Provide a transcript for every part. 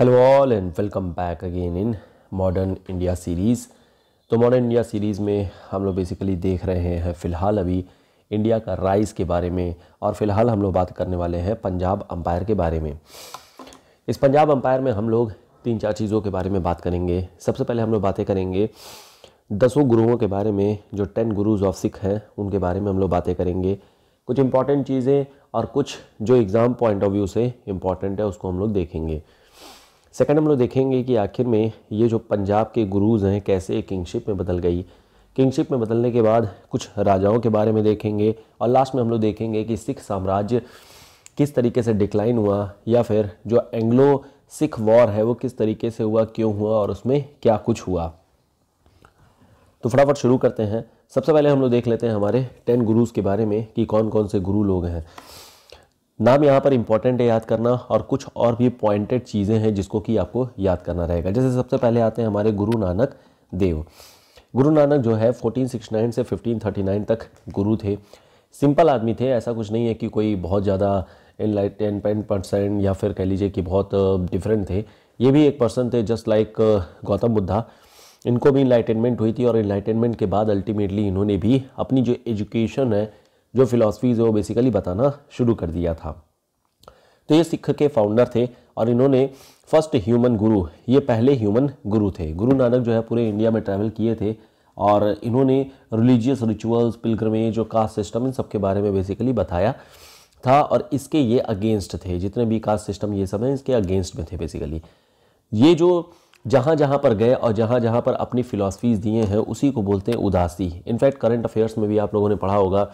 Hello all and welcome back again in modern India series तो modern India series में हम लोग basically देख रहे हैं फ़िलहाल अभी इंडिया का राइज़ के बारे में और फ़िलहाल हम लोग बात करने वाले हैं पंजाब अम्पायर के बारे में इस पंजाब अम्पायर में हम लोग तीन चार चीज़ों के बारे में बात करेंगे सबसे पहले हम लोग बातें करेंगे दसों गुरुओं के बारे में जो टेन गुरुज़ ऑफ सिख हैं उनके बारे में हम लोग बातें करेंगे कुछ इंपॉर्टेंट चीज़ें और कुछ जो एग्ज़ाम पॉइंट ऑफ व्यू से इम्पॉर्टेंट है उसको हम लोग देखेंगे सेकंड हम लोग देखेंगे कि आखिर में ये जो पंजाब के गुरुज़ हैं कैसे किंगशिप में बदल गई किंगशिप में बदलने के बाद कुछ राजाओं के बारे में देखेंगे और लास्ट में हम लोग देखेंगे कि सिख साम्राज्य किस तरीके से डिक्लाइन हुआ या फिर जो एंग्लो सिख वॉर है वो किस तरीके से हुआ क्यों हुआ और उसमें क्या कुछ हुआ तो फटाफट शुरू करते हैं सबसे पहले हम लोग देख लेते हैं हमारे टेन गुरुज़ के बारे में कि कौन कौन से गुरु लोग हैं नाम यहाँ पर इंपॉर्टेंट है याद करना और कुछ और भी पॉइंटेड चीज़ें हैं जिसको कि आपको याद करना रहेगा जैसे सबसे पहले आते हैं हमारे गुरु नानक देव गुरु नानक जो है 1469 से 1539 तक गुरु थे सिंपल आदमी थे ऐसा कुछ नहीं है कि कोई बहुत ज़्यादा इनलाइटेनमेंट पर्सन या फिर कह लीजिए कि बहुत डिफरेंट थे ये भी एक पर्सन थे जस्ट लाइक गौतम बुद्धा इनको भी इन्लाइटेनमेंट हुई थी और इन्लाइटेनमेंट के बाद अल्टीमेटली इन्होंने भी अपनी जो एजुकेशन है जो फ़िलासफ़ीज़ है वो बेसिकली बताना शुरू कर दिया था तो ये सिख के फाउंडर थे और इन्होंने फर्स्ट ह्यूमन गुरु ये पहले ह्यूमन गुरु थे गुरु नानक जो है पूरे इंडिया में ट्रैवल किए थे और इन्होंने रिलीजियस रिचुअल्स पिलग्रमेज और कास्ट सिस्टम इन सब के बारे में बेसिकली बताया था और इसके ये अगेंस्ट थे जितने भी कास्ट सिस्टम ये सब हैं इसके अगेंस्ट में थे बेसिकली ये जो जहाँ जहाँ पर गए और जहाँ जहाँ पर अपनी फ़िलासफ़ीज़ दिए हैं उसी को बोलते हैं उदासी इनफैक्ट करंट अफेयर्स में भी आप लोगों ने पढ़ा होगा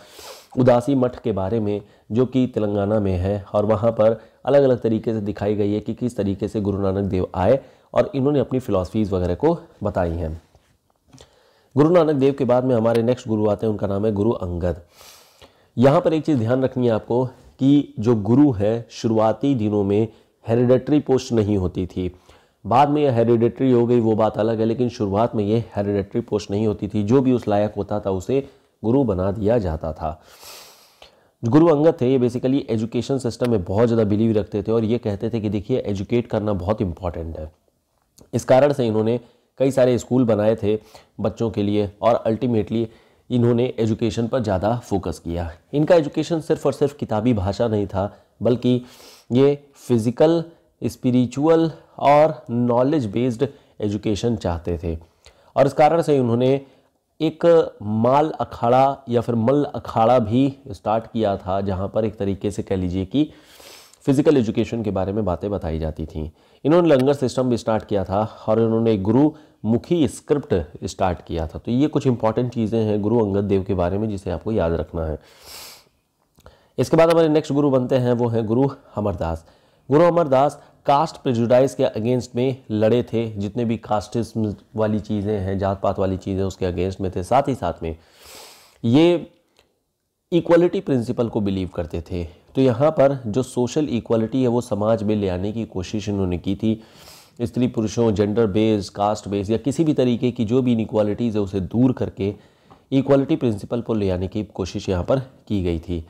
उदासी मठ के बारे में जो कि तेलंगाना में है और वहाँ पर अलग अलग तरीके से दिखाई गई है कि किस तरीके से गुरु नानक देव आए और इन्होंने अपनी फ़िलासफ़ीज़ वगैरह को बताई हैं गुरु नानक देव के बाद में हमारे नेक्स्ट गुरु आते हैं उनका नाम है गुरु अंगद यहाँ पर एक चीज़ ध्यान रखनी है आपको कि जो गुरु है शुरुआती दिनों में हेरिडेटरी पोस्ट नहीं होती थी बाद में यह हेरिडेटरी हो गई वो बात अलग है लेकिन शुरुआत में ये हेरिडेटरी पोस्ट नहीं होती थी जो भी उस लायक होता था उसे गुरु बना दिया जाता था गुरु अंगद थे ये बेसिकली एजुकेशन सिस्टम में बहुत ज़्यादा बिलीव रखते थे और ये कहते थे कि देखिए एजुकेट करना बहुत इंपॉर्टेंट है इस कारण से इन्होंने कई सारे स्कूल बनाए थे बच्चों के लिए और अल्टीमेटली इन्होंने एजुकेशन पर ज़्यादा फोकस किया इनका एजुकेशन सिर्फ और सिर्फ किताबी भाषा नहीं था बल्कि ये फिज़िकल स्पिरिचुअल और नॉलेज बेस्ड एजुकेशन चाहते थे और इस कारण से उन्होंने एक माल अखाड़ा या फिर मल अखाड़ा भी स्टार्ट किया था जहाँ पर एक तरीके से कह लीजिए कि फिज़िकल एजुकेशन के बारे में बातें बताई जाती थी इन्होंने लंगर सिस्टम भी स्टार्ट किया था और इन्होंने एक गुरु मुखी स्क्रिप्ट स्टार्ट किया था तो ये कुछ इंपॉर्टेंट चीज़ें हैं गुरु अंगद देव के बारे में जिसे आपको याद रखना है इसके बाद हमारे नेक्स्ट गुरु बनते हैं वो हैं गुरु अमरदास गुरु अमरदास कास्ट प्रेजुडाइज के अगेंस्ट में लड़े थे जितने भी कास्टिज्म वाली चीज़ें हैं जात पात वाली चीज़ें उसके अगेंस्ट में थे साथ ही साथ में ये इक्वलिटी प्रिंसिपल को बिलीव करते थे तो यहाँ पर जो सोशल इक्वलिटी है वो समाज में ले आने की कोशिश इन्होंने की थी स्त्री पुरुषों जेंडर बेस कास्ट बेस या किसी भी तरीके की जो भी इनक्वालिटीज़ है उसे दूर करके इक्वालिटी प्रिंसिपल को ले आने की कोशिश यहाँ पर की गई थी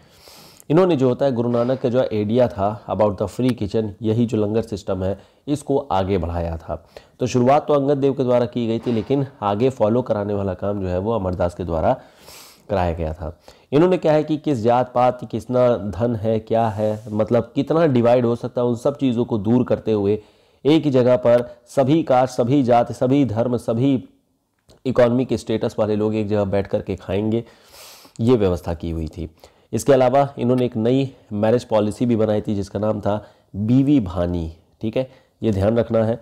इन्होंने जो होता है गुरु नानक का जो आइडिया था अबाउट द फ्री किचन यही जो लंगर सिस्टम है इसको आगे बढ़ाया था तो शुरुआत तो अंगद देव के द्वारा की गई थी लेकिन आगे फॉलो कराने वाला काम जो है वो अमरदास के द्वारा कराया गया था इन्होंने क्या है कि किस जात पात कितना धन है क्या है मतलब कितना डिवाइड हो सकता है उन सब चीज़ों को दूर करते हुए एक ही जगह पर सभी कास्ट सभी जात सभी धर्म सभी इकोनॉमिक स्टेटस वाले लोग एक जगह बैठ करके खाएंगे ये व्यवस्था की हुई थी इसके अलावा इन्होंने एक नई मैरिज पॉलिसी भी बनाई थी जिसका नाम था बीवी भानी ठीक है ये ध्यान रखना है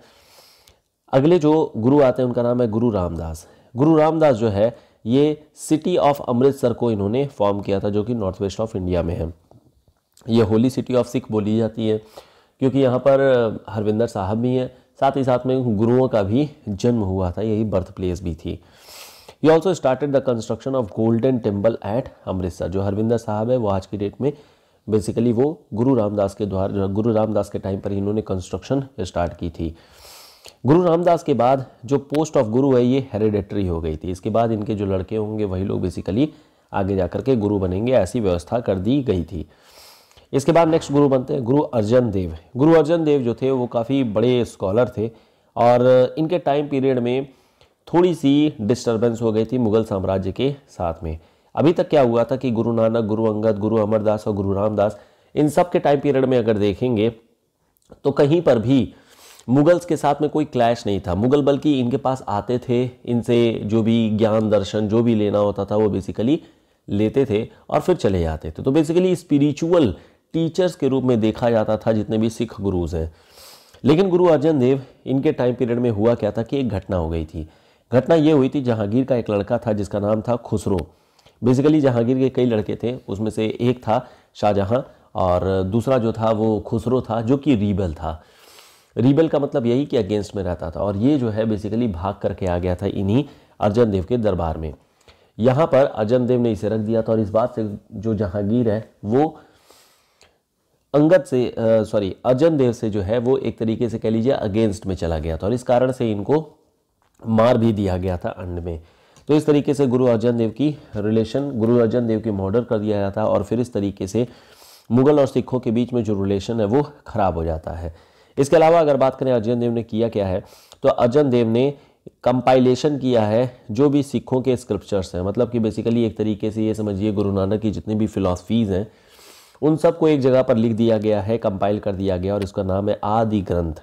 अगले जो गुरु आते हैं उनका नाम है गुरु रामदास गुरु रामदास जो है ये सिटी ऑफ अमृतसर को इन्होंने फॉर्म किया था जो कि नॉर्थ वेस्ट ऑफ इंडिया में है ये होली सिटी ऑफ सिख बोली जाती है क्योंकि यहाँ पर हरविंदर साहब भी हैं साथ ही साथ में गुरुओं का भी जन्म हुआ था यही बर्थ प्लेस भी थी he also started the construction of golden temple at Amritsar जो हरविंदर साहब है वो आज की डेट में बेसिकली वो गुरु रामदास के द्वारा गुरु रामदास के टाइम पर इन्होंने कंस्ट्रक्शन स्टार्ट की थी गुरु रामदास के बाद जो पोस्ट ऑफ गुरु है ये हेरिडेटरी हो गई थी इसके बाद इनके जो लड़के होंगे वही लोग बेसिकली आगे जा के गुरु बनेंगे ऐसी व्यवस्था कर दी गई थी इसके बाद नेक्स्ट गुरु बनते हैं गुरु अर्जन देव गुरु अर्जन देव जो थे वो काफ़ी बड़े स्कॉलर थे और इनके टाइम पीरियड में थोड़ी सी डिस्टर्बेंस हो गई थी मुगल साम्राज्य के साथ में अभी तक क्या हुआ था कि गुरु नानक गुरु अंगद गुरु अमरदास और गुरु रामदास इन सब के टाइम पीरियड में अगर देखेंगे तो कहीं पर भी मुगल्स के साथ में कोई क्लैश नहीं था मुगल बल्कि इनके पास आते थे इनसे जो भी ज्ञान दर्शन जो भी लेना होता था वो बेसिकली लेते थे और फिर चले जाते थे तो बेसिकली स्पिरिचुअल टीचर्स के रूप में देखा जाता था जितने भी सिख गुरुज हैं लेकिन गुरु अर्जन देव इनके टाइम पीरियड में हुआ क्या था कि एक घटना हो गई थी घटना ये हुई थी जहांगीर का एक लड़का था जिसका नाम था खुसरो बेसिकली जहांगीर के कई लड़के थे उसमें से एक था शाहजहां और दूसरा जो था वो खुसरो था जो कि रीबल था रीबल का मतलब यही कि अगेंस्ट में रहता था और ये जो है बेसिकली भाग करके आ गया था इन्हीं अर्जन देव के दरबार में यहाँ पर अर्जन देव ने इसे रख दिया था और इस बात से जो जहांगीर है वो अंगद से सॉरी अर्जन देव से जो है वो एक तरीके से कह लीजिए अगेंस्ट में चला गया था और इस कारण से इनको मार भी दिया गया था अंड में तो इस तरीके से गुरु अर्जन देव की रिलेशन गुरु अर्जन देव की मर्डर कर दिया जाता है और फिर इस तरीके से मुगल और सिखों के बीच में जो रिलेशन है वो ख़राब हो जाता है इसके अलावा अगर बात करें अर्जन देव ने किया क्या है तो अर्जन देव ने कंपाइलेशन किया है जो भी सिखों के स्क्रिप्चर्स हैं मतलब कि बेसिकली एक तरीके से ये समझिए गुरु नानक की जितनी भी फिलासफीज़ हैं उन सबको एक जगह पर लिख दिया गया है कंपाइल कर दिया गया और इसका नाम है आदि ग्रंथ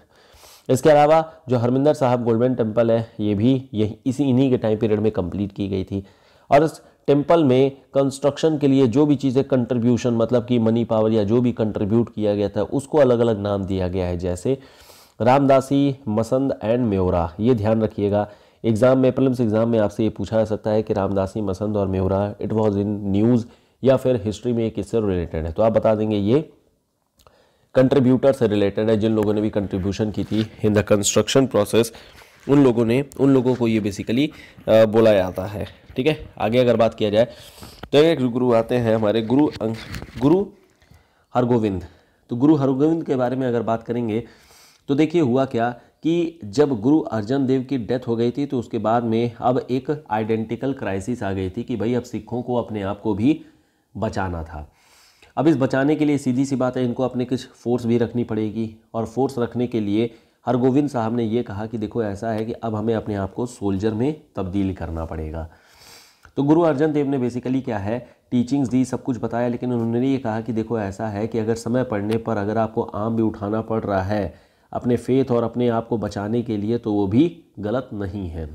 इसके अलावा जो हरमिंदर साहब गोल्डन टेम्पल है ये भी यही इसी इन्हीं के टाइम पीरियड में कंप्लीट की गई थी और इस टेम्पल में कंस्ट्रक्शन के लिए जो भी चीज़ें कंट्रीब्यूशन मतलब कि मनी पावर या जो भी कंट्रीब्यूट किया गया था उसको अलग अलग नाम दिया गया है जैसे रामदासी मसंद एंड म्योरा ये ध्यान रखिएगा एग्ज़ाम में प्रिलिम्स एग्ज़ाम में आपसे ये पूछा जा सकता है कि रामदासी मसंद और म्योरा इट वॉज इन न्यूज़ या फिर हिस्ट्री में किससे रिलेटेड है तो आप बता देंगे ये कंट्रीब्यूटर से रिलेटेड है जिन लोगों ने भी कंट्रीब्यूशन की थी इन द कंस्ट्रक्शन प्रोसेस उन लोगों ने उन लोगों को ये बेसिकली बोला जाता है ठीक है आगे अगर बात किया जाए तो एक गुरु आते हैं हमारे गुरु गुरु हरगोविंद तो गुरु हरगोविंद के बारे में अगर बात करेंगे तो देखिए हुआ क्या कि जब गुरु अर्जन देव की डेथ हो गई थी तो उसके बाद में अब एक आइडेंटिकल क्राइसिस आ गई थी कि भाई अब सिखों को अपने आप को भी बचाना था अब इस बचाने के लिए सीधी सी बात है इनको अपने कुछ फोर्स भी रखनी पड़ेगी और फोर्स रखने के लिए हरगोविंद साहब ने ये कहा कि देखो ऐसा है कि अब हमें अपने आप को सोल्जर में तब्दील करना पड़ेगा तो गुरु अर्जन देव ने बेसिकली क्या है टीचिंग्स दी सब कुछ बताया लेकिन उन्होंने ये कहा कि देखो ऐसा है कि अगर समय पड़ने पर अगर आपको आम भी उठाना पड़ रहा है अपने फेथ और अपने आप को बचाने के लिए तो वो भी गलत नहीं है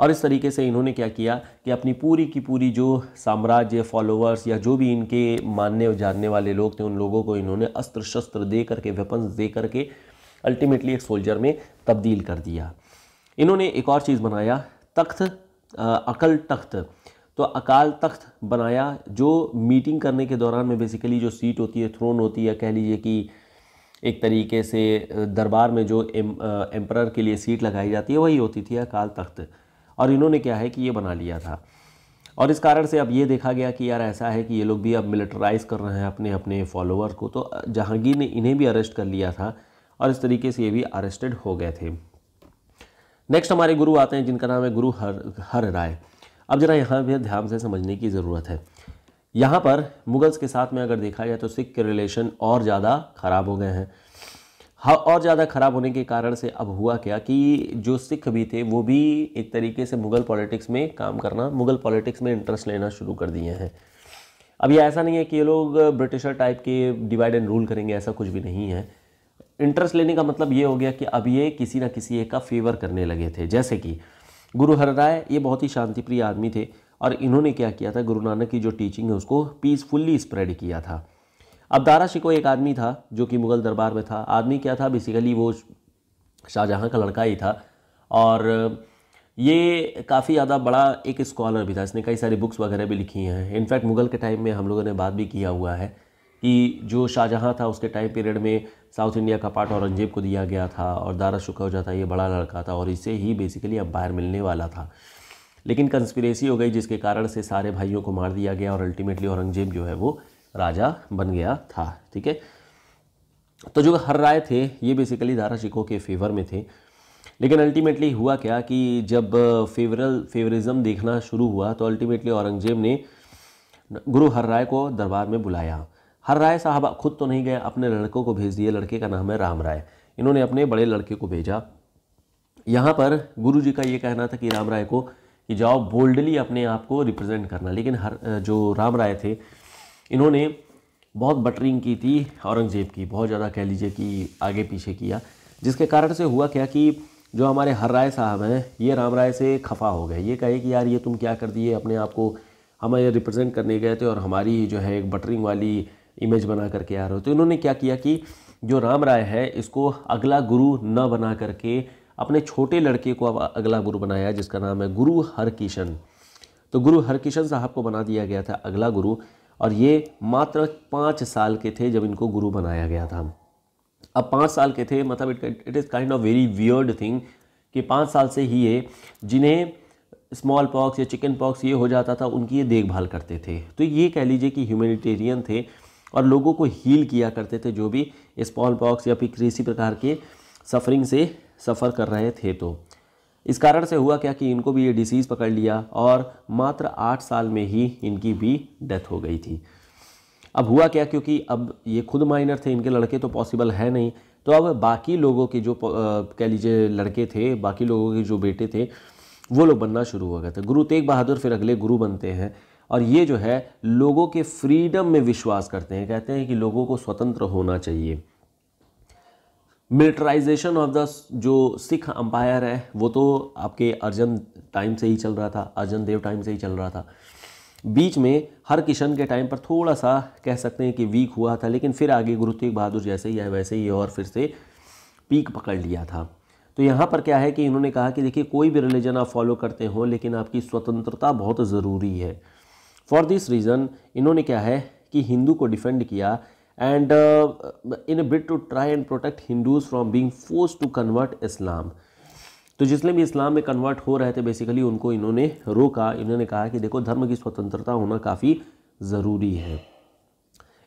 और इस तरीके से इन्होंने क्या किया कि अपनी पूरी की पूरी जो साम्राज्य फॉलोअर्स या जो भी इनके मानने जानने वाले लोग थे उन लोगों को इन्होंने अस्त्र शस्त्र दे करके वेपन्स दे करके अल्टीमेटली एक सोल्जर में तब्दील कर दिया इन्होंने एक और चीज़ बनाया तख्त अकल तख्त तो अकाल तख्त बनाया जो मीटिंग करने के दौरान में बेसिकली जो सीट होती है थ्रोन होती है कह लीजिए कि एक तरीके से दरबार में जो एम, एम्पर के लिए सीट लगाई जाती है वही होती थी अकाल तख्त और इन्होंने क्या है कि ये बना लिया था और इस कारण से अब ये देखा गया कि यार ऐसा है कि ये लोग भी अब मिलिटराइज कर रहे हैं अपने अपने फॉलोअर को तो जहांगीर ने इन्हें भी अरेस्ट कर लिया था और इस तरीके से ये भी अरेस्टेड हो गए थे नेक्स्ट हमारे गुरु आते हैं जिनका नाम है गुरु हर हर राय अब जरा यहाँ भी ध्यान से समझने की ज़रूरत है यहाँ पर मुगल्स के साथ में अगर देखा जाए तो सिख के रिलेशन और ज़्यादा ख़राब हो गए हैं हाँ और ज़्यादा ख़राब होने के कारण से अब हुआ क्या कि जो सिख भी थे वो भी एक तरीके से मुग़ल पॉलिटिक्स में काम करना मुग़ल पॉलिटिक्स में इंटरेस्ट लेना शुरू कर दिए हैं अब ये ऐसा नहीं है कि ये लोग ब्रिटिशर टाइप के डिवाइड एंड रूल करेंगे ऐसा कुछ भी नहीं है इंटरेस्ट लेने का मतलब ये हो गया कि अब ये किसी ना किसी एक का फेवर करने लगे थे जैसे कि गुरु हर राय ये बहुत ही शांतिप्रिय आदमी थे और इन्होंने क्या किया था गुरु नानक की जो टीचिंग है उसको पीसफुल्ली स्प्रेड किया था अब दारा शिको एक आदमी था जो कि मुग़ल दरबार में था आदमी क्या था बेसिकली वो शाहजहाँ का लड़का ही था और ये काफ़ी ज़्यादा बड़ा एक स्कॉलर भी था इसने कई सारी बुक्स वगैरह भी लिखी हैं इनफैक्ट मुग़ल के टाइम में हम लोगों ने बात भी किया हुआ है कि जो शाहजहाँ था उसके टाइम पीरियड में साउथ इंडिया का पार्ट औरंगजेब को दिया गया था और दारा शिको जो था ये बड़ा लड़का था और इसे ही बेसिकली अंपायर मिलने वाला था लेकिन कंस्पिरेसी हो गई जिसके कारण से सारे भाइयों को मार दिया गया और अल्टीमेटली औरंगजेब जो है वो राजा बन गया था ठीक है तो जो हर राय थे ये बेसिकली दारा शिकोह के फेवर में थे लेकिन अल्टीमेटली हुआ क्या कि जब फेवरल फेवरिज्म देखना शुरू हुआ तो अल्टीमेटली औरंगजेब ने गुरु हर राय को दरबार में बुलाया हर राय साहब खुद तो नहीं गए अपने लड़कों को भेज दिए लड़के का नाम है राम राय इन्होंने अपने बड़े लड़के को भेजा यहाँ पर गुरु जी का ये कहना था कि राम राय को कि जाओ बोल्डली अपने आप को रिप्रेजेंट करना लेकिन हर जो राम राय थे इन्होंने बहुत बटरिंग की थी औरंगज़ेब की बहुत ज़्यादा कह लीजिए कि आगे पीछे किया जिसके कारण से हुआ क्या कि जो हमारे हर राय साहब हैं ये राम राय से खफा हो गए ये कहे कि यार ये तुम क्या कर दिए अपने आप को हम ये रिप्रेजेंट करने गए थे और हमारी जो है एक बटरिंग वाली इमेज बना करके आ रहे हो तो इन्होंने क्या किया कि जो राम राय है इसको अगला गुरु न बना करके अपने छोटे लड़के को अब अगला गुरु बनाया जिसका नाम है गुरु हरकिशन तो गुरु हरकिशन साहब को बना दिया गया था अगला गुरु और ये मात्र पाँच साल के थे जब इनको गुरु बनाया गया था अब पाँच साल के थे मतलब it it is kind of very weird thing कि पाँच साल से ही ये जिन्हें स्मॉल पॉक्स या चिकन पॉक्स ये हो जाता था उनकी ये देखभाल करते थे तो ये कह लीजिए कि ह्यूमेटेरियन थे और लोगों को हील किया करते थे जो भी स्मॉल पॉक्स या फिर किसी प्रकार के सफरिंग से सफ़र कर रहे थे तो इस कारण से हुआ क्या कि इनको भी ये डिसीज़ पकड़ लिया और मात्र आठ साल में ही इनकी भी डेथ हो गई थी अब हुआ क्या क्योंकि अब ये खुद माइनर थे इनके लड़के तो पॉसिबल है नहीं तो अब बाकी लोगों के जो कह लीजिए लड़के थे बाकी लोगों के जो बेटे थे वो लोग बनना शुरू हो गए थे गुरु तेग बहादुर फिर अगले गुरु बनते हैं और ये जो है लोगों के फ्रीडम में विश्वास करते हैं कहते हैं कि लोगों को स्वतंत्र होना चाहिए मिलिटराइजेशन ऑफ द जो सिख अम्पायर है वो तो आपके अर्जन टाइम से ही चल रहा था अर्जन देव टाइम से ही चल रहा था बीच में हर किशन के टाइम पर थोड़ा सा कह सकते हैं कि वीक हुआ था लेकिन फिर आगे गुरु तेग बहादुर जैसे ही है वैसे ही और फिर से पीक पकड़ लिया था तो यहाँ पर क्या है कि इन्होंने कहा कि देखिए कोई भी रिलीजन आप फॉलो करते हो लेकिन आपकी स्वतंत्रता बहुत ज़रूरी है फॉर दिस रीज़न इन्होंने क्या है कि हिंदू को डिफेंड किया and uh, in a bid to try and protect Hindus from being forced to convert Islam. तो जिसने भी इस्लाम में कन्वर्ट हो रहे थे बेसिकली उनको इन्होंने रोका इन्होंने कहा कि देखो धर्म की स्वतंत्रता होना काफ़ी ज़रूरी है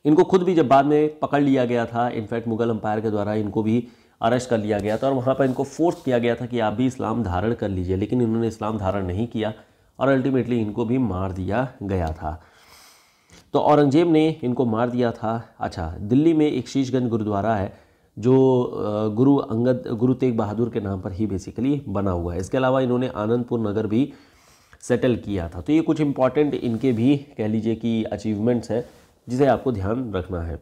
इनको खुद भी जब बाद में पकड़ लिया गया था इनफैक्ट मुगल अम्पायर के द्वारा इनको भी अरेस्ट कर लिया गया था और वहाँ पर इनको फोर्स किया गया था कि आप भी इस्लाम धारण कर लीजिए लेकिन इन्होंने इस्लाम धारण नहीं किया और अल्टीमेटली इनको भी मार दिया गया था तो औरंगज़ेब ने इनको मार दिया था अच्छा दिल्ली में एक शीशगंज गुरुद्वारा है जो गुरु अंगद गुरु तेग बहादुर के नाम पर ही बेसिकली बना हुआ है इसके अलावा इन्होंने आनंदपुर नगर भी सेटल किया था तो ये कुछ इम्पॉर्टेंट इनके भी कह लीजिए कि अचीवमेंट्स हैं जिसे आपको ध्यान रखना है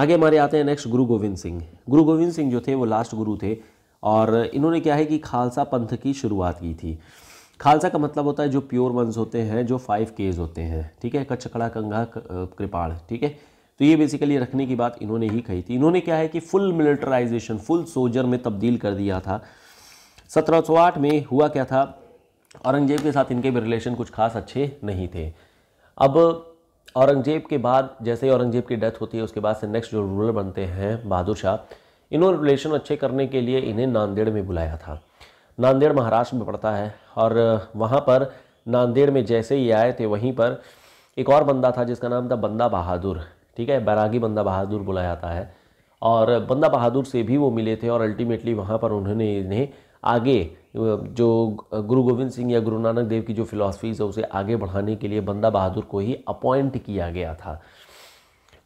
आगे हमारे आते हैं नेक्स्ट गुरु गोविंद सिंह गुरु गोविंद सिंह जो थे वो लास्ट गुरु थे और इन्होंने क्या है कि खालसा पंथ की शुरुआत की थी खालसा का मतलब होता है जो प्योर वंस होते हैं जो फाइव केज होते हैं ठीक है कचकड़ा कंगा कृपाण ठीक है तो ये बेसिकली रखने की बात इन्होंने ही कही थी इन्होंने क्या है कि फुल मिलिट्राइजेशन फुल सोजर में तब्दील कर दिया था 1708 में हुआ क्या था औरंगजेब के साथ इनके भी रिलेशन कुछ खास अच्छे नहीं थे अब औरंगजेब के बाद जैसे ही औरंगजेब की डेथ होती है उसके बाद से नेक्स्ट जो रूलर बनते हैं बहादुर शाह इन्होंने रिलेशन अच्छे करने के लिए इन्हें नांदेड़ में बुलाया था नांदेड़ महाराष्ट्र में पड़ता है और वहाँ पर नांदेड़ में जैसे ही आए थे वहीं पर एक और बंदा था जिसका नाम था बंदा बहादुर ठीक है बैरागी बंदा बहादुर बुलाया जाता है और बंदा बहादुर से भी वो मिले थे और अल्टीमेटली वहाँ पर उन्होंने इन्हें आगे जो गुरु गोविंद सिंह या गुरु नानक देव की जो फिलासफ़ीज है उसे आगे बढ़ाने के लिए बंदा बहादुर को ही अपॉइंट किया गया था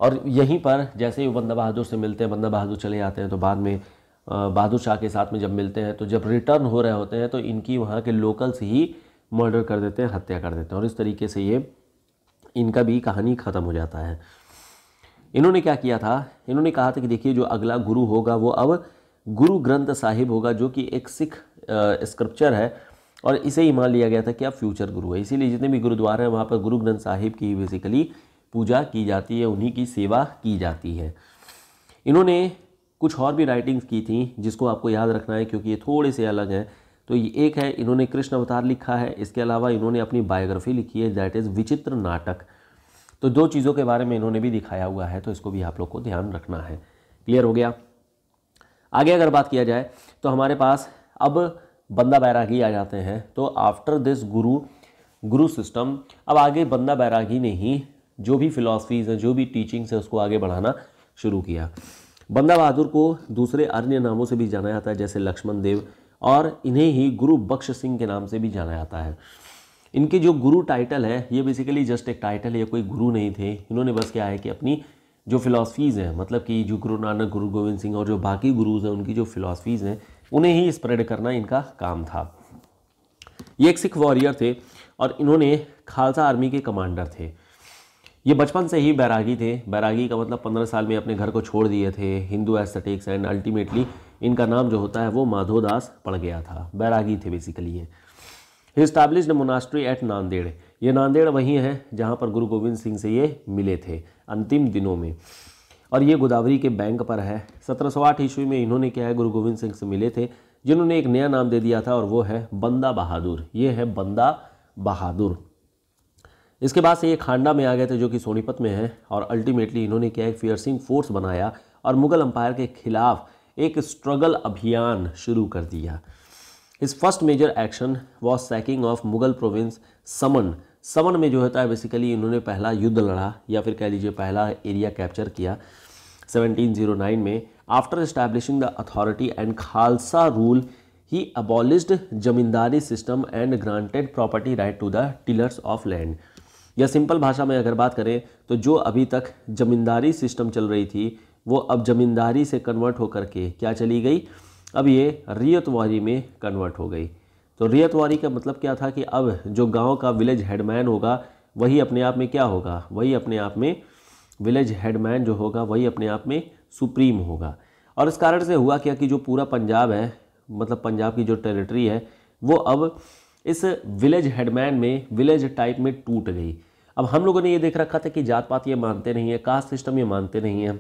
और यहीं पर जैसे ही वो बंदा बहादुर से मिलते हैं बंदा बहादुर चले जाते हैं तो बाद में बहादुर शाह के साथ में जब मिलते हैं तो जब रिटर्न हो रहे होते हैं तो इनकी वहाँ के लोकल्स ही मर्डर कर देते हैं हत्या कर देते हैं और इस तरीके से ये इनका भी कहानी ख़त्म हो जाता है इन्होंने क्या किया था इन्होंने कहा था कि देखिए जो अगला गुरु होगा वो अब गुरु ग्रंथ साहिब होगा जो कि एक सिख स्क्रिप्चर है और इसे ही मान लिया गया था कि अब फ्यूचर गुरु है इसीलिए जितने भी गुरुद्वारे हैं वहाँ पर गुरु ग्रंथ साहिब की बेसिकली पूजा की जाती है उन्हीं की सेवा की जाती है इन्होंने कुछ और भी राइटिंग्स की थी जिसको आपको याद रखना है क्योंकि ये थोड़े से अलग हैं तो ये एक है इन्होंने कृष्ण अवतार लिखा है इसके अलावा इन्होंने अपनी बायोग्राफी लिखी है दैट इज़ विचित्र नाटक तो दो चीज़ों के बारे में इन्होंने भी दिखाया हुआ है तो इसको भी आप लोग को ध्यान रखना है क्लियर हो गया आगे अगर बात किया जाए तो हमारे पास अब बंदा बैरागी आ जाते हैं तो आफ्टर दिस गुरु गुरु सिस्टम अब आगे बंदा बैरागी ने ही जो भी फिलासफीज़ हैं जो भी टीचिंग्स हैं उसको आगे बढ़ाना शुरू किया बंदा बहादुर को दूसरे अन्य नामों से भी जाना जाता है जैसे लक्ष्मण देव और इन्हें ही गुरु बख्श सिंह के नाम से भी जाना जाता है इनके जो गुरु टाइटल है ये बेसिकली जस्ट एक टाइटल है कोई गुरु नहीं थे इन्होंने बस क्या है कि अपनी जो फिलासफीज़ हैं मतलब कि जो गुरु नानक गुरु गोविंद सिंह और जो बाकी गुरुज़ हैं उनकी जो फिलासफीज़ हैं उन्हें ही स्प्रेड करना इनका काम था ये एक सिख वॉरियर थे और इन्होंने खालसा आर्मी के कमांडर थे ये बचपन से ही बैरागी थे बैरागी का मतलब पंद्रह साल में अपने घर को छोड़ दिए थे हिंदू एस्थेटिक्स एंड अल्टीमेटली इनका नाम जो होता है वो माधो दास पड़ गया था बैरागी थे बेसिकली ये इस्टाब्लिश्ड मोनास्ट्री एट नांदेड़ ये नांदेड़ वहीं है जहाँ पर गुरु गोविंद सिंह से ये मिले थे अंतिम दिनों में और ये गोदावरी के बैंक पर है सत्रह सौ आठ ईस्वी में इन्होंने क्या है गुरु गोविंद सिंह से मिले थे जिन्होंने एक नया नाम दे दिया था और वो है बंदा बहादुर ये है बंदा बहादुर इसके बाद से ये खांडा में आ गए थे जो कि सोनीपत में है और अल्टीमेटली इन्होंने क्या एक फियरसिंग फोर्स बनाया और मुग़ल अम्पायर के ख़िलाफ़ एक स्ट्रगल अभियान शुरू कर दिया इस first major action was sacking of Mughal province Samana Samana में जो होता है बेसिकली इन्होंने पहला युद्ध लड़ा या फिर कह लीजिए पहला एरिया कैप्चर किया 1709 में after establishing the authority and Khalsa rule he abolished zamindari system and granted property right to the tillers of land या सिंपल भाषा में अगर बात करें तो जो अभी तक ज़मींदारी सिस्टम चल रही थी वो अब ज़मींदारी से कन्वर्ट होकर के क्या चली गई अब ये रियतवारी में कन्वर्ट हो गई तो रियतवारी का मतलब क्या था कि अब जो गांव का विलेज हेडमैन होगा वही अपने आप में क्या होगा वही अपने आप में विलेज हेडमैन जो होगा वही अपने आप में सुप्रीम होगा और इस कारण से हुआ क्या कि जो पूरा पंजाब है मतलब पंजाब की जो टेरिटरी है वो अब इस विलेज हेडमैन में विलेज टाइप में टूट गई अब हम लोगों ने ये देख रखा था कि जात पात ये मानते नहीं है कास्ट सिस्टम ये मानते नहीं है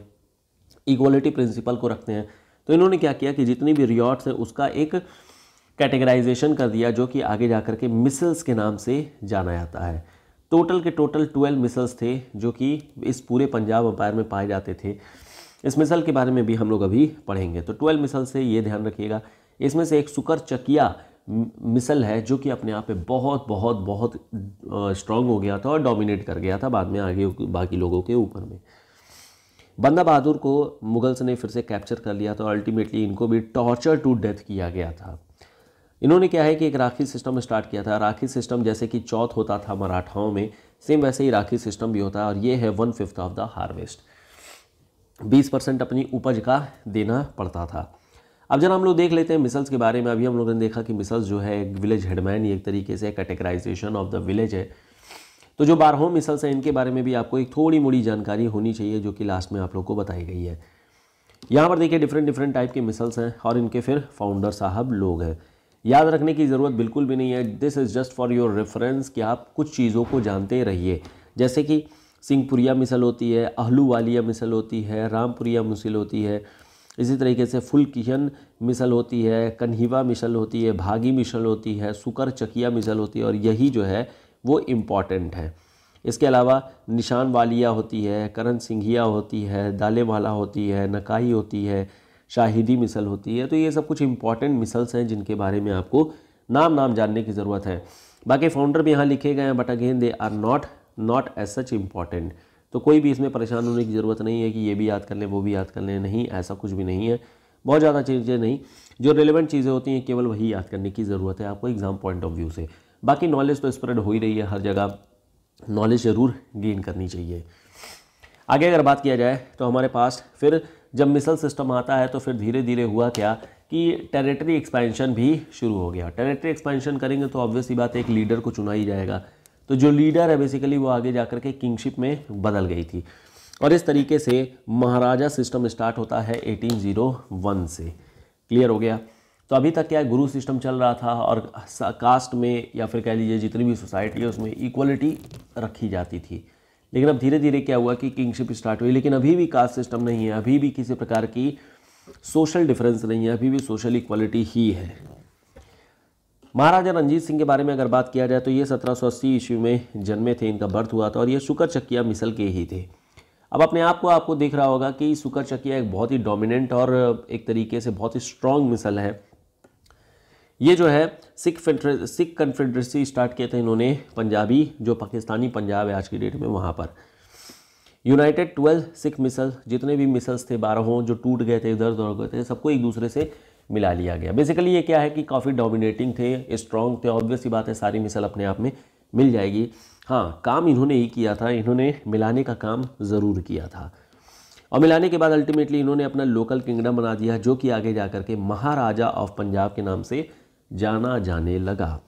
इक्वालिटी प्रिंसिपल को रखते हैं तो इन्होंने क्या किया कि जितनी भी रियॉर्ट्स है उसका एक कैटेगराइजेशन कर दिया जो कि आगे जाकर के मिसल्स के नाम से जाना जाता है टोटल के टोटल ट्वेल्व मिसल्स थे जो कि इस पूरे पंजाब अंपायर में पाए जाते थे इस मिसल के बारे में भी हम लोग अभी पढ़ेंगे तो ट्वेल्व मिसल से ये ध्यान रखिएगा इसमें से एक सुकर चकिया मिसल है जो कि अपने आप पे बहुत बहुत बहुत स्ट्रांग हो गया था और डोमिनेट कर गया था बाद में आगे बाकी लोगों के ऊपर में बंदा बहादुर को मुगल्स ने फिर से कैप्चर कर लिया था और अल्टीमेटली इनको भी टॉर्चर टू डेथ किया गया था इन्होंने क्या है कि एक राखी सिस्टम स्टार्ट किया था राखी सिस्टम जैसे कि चौथ होता था मराठाओं में सेम वैसे ही राखी सिस्टम भी होता है और ये है one fifth of the harvest बीस परसेंट अपनी उपज का देना पड़ता था अब जरा हम लोग देख लेते हैं मिसल्स के बारे में अभी हम लोगों ने देखा कि मिसल्स जो है एक विलेज हेडमैन एक तरीके से कैटेगराइजेशन ऑफ द विलेज है तो जो बारहो मिसल्स हैं इनके बारे में भी आपको एक थोड़ी मोड़ी जानकारी होनी चाहिए जो कि लास्ट में आप लोग को बताई गई है यहाँ पर देखिए डिफरेंट डिफरेंट टाइप के मिसल्स हैं और इनके फिर फाउंडर साहब लोग हैं याद रखने की ज़रूरत बिल्कुल भी नहीं है this is just for your reference कि आप कुछ चीज़ों को जानते रहिए जैसे कि सिंहपुरिया मिसल होती है अहलू वालिया मिसल होती है रामपुरिया मिसल होती है इसी तरीके से फुल किहन मिसल होती है कन्हीवा मिसल होती है भागी मिसल होती है सुकर चकिया मिसल होती है और यही जो है वो इम्पॉर्टेंट है इसके अलावा निशान वालिया होती है करण सिंघिया होती है दाले वाला होती है नकाई होती है शाहिदी मिसल होती है तो ये सब कुछ इम्पॉर्टेंट मिसल्स हैं जिनके बारे में आपको नाम नाम जानने की ज़रूरत है बाकी फाउंडर भी यहाँ लिखे गए हैं but again they are not not as such important तो कोई भी इसमें परेशान होने की ज़रूरत नहीं है कि ये भी याद कर लें वो भी याद कर लें नहीं ऐसा कुछ भी नहीं है बहुत ज़्यादा चीज़ें नहीं जो रिलेवेंट चीज़ें होती हैं केवल वही याद करने की ज़रूरत है आपको एग्ज़ाम पॉइंट ऑफ व्यू से बाकी नॉलेज तो स्प्रेड हो ही रही है हर जगह नॉलेज ज़रूर गेन करनी चाहिए आगे अगर बात किया जाए तो हमारे पास फिर जब मिसल सिस्टम आता है तो फिर धीरे धीरे हुआ क्या कि टेरिटरी एक्सपेंशन भी शुरू हो गया टेरिटरी एक्सपेंशन करेंगे तो ऑब्वियसली बात है एक लीडर को चुना ही जाएगा तो जो लीडर है बेसिकली वो आगे जाकर के किंगशिप में बदल गई थी और इस तरीके से महाराजा सिस्टम स्टार्ट होता है 1801 से क्लियर हो गया तो अभी तक क्या गुरु सिस्टम चल रहा था और कास्ट में या फिर कह लीजिए जितनी भी सोसाइटी है उसमें इक्वलिटी रखी जाती थी लेकिन अब धीरे धीरे क्या हुआ कि किंगशिप स्टार्ट हुई लेकिन अभी भी कास्ट सिस्टम नहीं है अभी भी किसी प्रकार की सोशल डिफरेंस नहीं है अभी भी सोशल इक्वलिटी ही है महाराजा रंजीत सिंह के बारे में अगर बात किया जाए तो ये सत्रह सौ अस्सी ईस्वी में जन्मे थे इनका बर्थ हुआ था और ये शुकर चकिया मिसल के ही थे अब अपने आप को आपको देख रहा होगा कि शुकर चकिया एक बहुत ही डोमिनेंट और एक तरीके से बहुत ही स्ट्रॉन्ग मिसल है ये जो है सिख सिख कन्फेडरेसी स्टार्ट किए थे इन्होंने पंजाबी जो पाकिस्तानी पंजाब है आज की डेट में वहाँ पर यूनाइटेड ट्वेल्व सिख मिसल जितने भी मिसल्स थे बारह हों जो टूट गए थे इधर उधर गए थे सबको एक दूसरे से मिला लिया गया बेसिकली ये क्या है कि काफ़ी डोमिनेटिंग थे स्ट्रॉन्ग थे ऑब्वियस ही बात है सारी मिसाल अपने आप में मिल जाएगी हाँ काम इन्होंने ही किया था इन्होंने मिलाने का काम ज़रूर किया था और मिलाने के बाद अल्टीमेटली इन्होंने अपना लोकल किंगडम बना दिया जो कि आगे जा के महाराजा ऑफ पंजाब के नाम से जाना जाने लगा